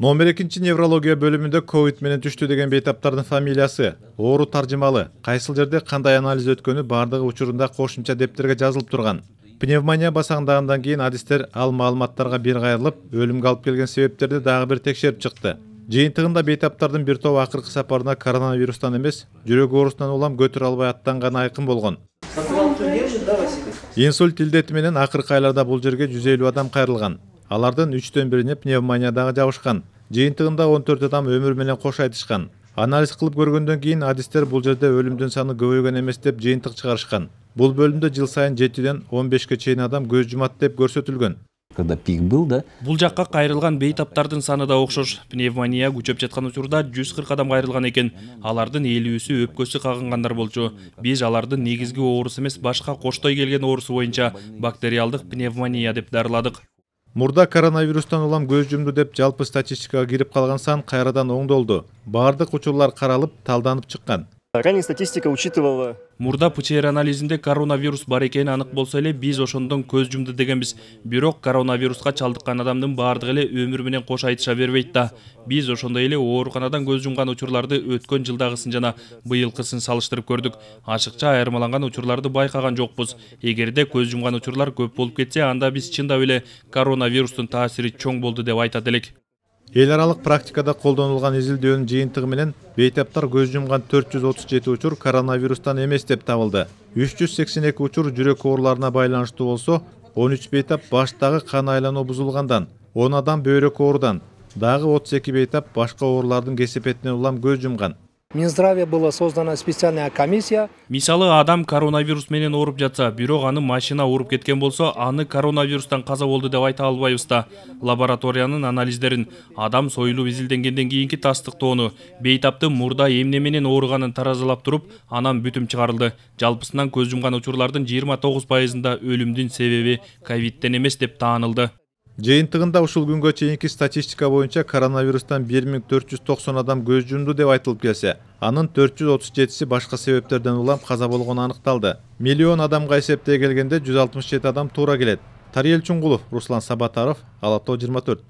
номер экинчи неврология бөлүмүндө ковид менен түштү деген бейтаптардын фамилиясы оору таржымалы кайсыл жерде кандай анализ өткөнү баардыгы учурунда кошумча дептерге жазылып турган пневмония басаңдагандан кийин адистер ал маалыматтарга бир кайрылып өлүмгө алып келген себептерди дагы бир текшерип чыкты жыйынтыгында бейтаптардын бир тобу акыркы сапарына коронавирустан эмес жүрөк оорусунан улам көтөрө албай аттанганы айкын болгон инсульт илдети менен акыркы айларда бул жерге жүз элүү адам кайрылган алардын үчтөн бирине дагы жабышкан жыйынтыгында он төрт адам өмүр менен кош айтышкан анализ кылып көргөндөн кийин адистер бул жерде өлүмдүн саны көбөйгөн эмес деп жыйынтык чыгарышкан бул бөлүмдө жыл сайын жетиден он бешке чейин адам көз жумат деп көрсөтүлгөн когда пик был да бул жакка кайрылган бейтаптардын саны да окшош пневмония күчөп жаткан учурда жүз кырк адам кайрылган экен алардын элүүсү өпкөсү кагынгандар болчу биз алардын негизги оорусу эмес башка коштой келген оорусу боюнча бактериалдык пневмония деп дарыладык мурда коронавирустан улам көз жумду деп жалпы статистикага кирип калган сан кайрадан оңдолду баардык учурлар қаралып, талданып чыккан Ранее статистика учитывала мурда птр анализинде коронавирус бар экени анык болсо эле биз ошондон көз жумду дегенбиз бирок коронавируска чалдыккан адамдын баардыгы эле өмүр менен кош айтыша бербейт да биз ошондой эле ооруканадан көз жумган учурларды өткөн жылдагысын жана быйылкысын салыштырып көрдүк ашыкча айырмаланган учурларды байкаган жокпуз эгерде көз жумган учурлар көп болуп кетсе анда биз чындап эле коронавирустун таасири чоң болду деп айтат элек эл практикада практикада қолданылған изилдөөнүн жиынтығы менен бейтаптар көз жұмған 437 учур коронавирустан емес деп табылды 382 учур жүрек оғырларына байланышты болсо 13 бейтап баштағы қан айлануу бузулгандан 10 адам бөрек оғырдан, дағы 32 бейтап башқа оғырлардың кесепетінен улам көз жұмған Минздраве была создана специальная комиссия мисалы адам коронавирус менен ооруп жатса бирок аны машина орып кеткен болсо аны коронавирустан каза болду деп айта албайбыз да лабораториянын анализдерин адам союлуп изилденгенден кийинки тастыктоону бейтапты мурда эмне менен ооруганын таразалап туруп анан бүтүм чыгарылды жалпысынан көз жумган учурлардын 29 пайызында өлүмдүн себеби ковидтен эмес деп таанылды жыйынтыгында ушул күнгө чейинки статистика боюнча коронавирустан бир миң төрт жүз токсон адам көз жумду деп айтылып келсе анын төрт жүз отуз жетиси башка себептерден улам каза болгону аныкталды миллион адамга эсептей келгенде жүз алтымыш жети адам туура келет тариел чуңгулов руслан сабатаров ала тоо жыйырма төрт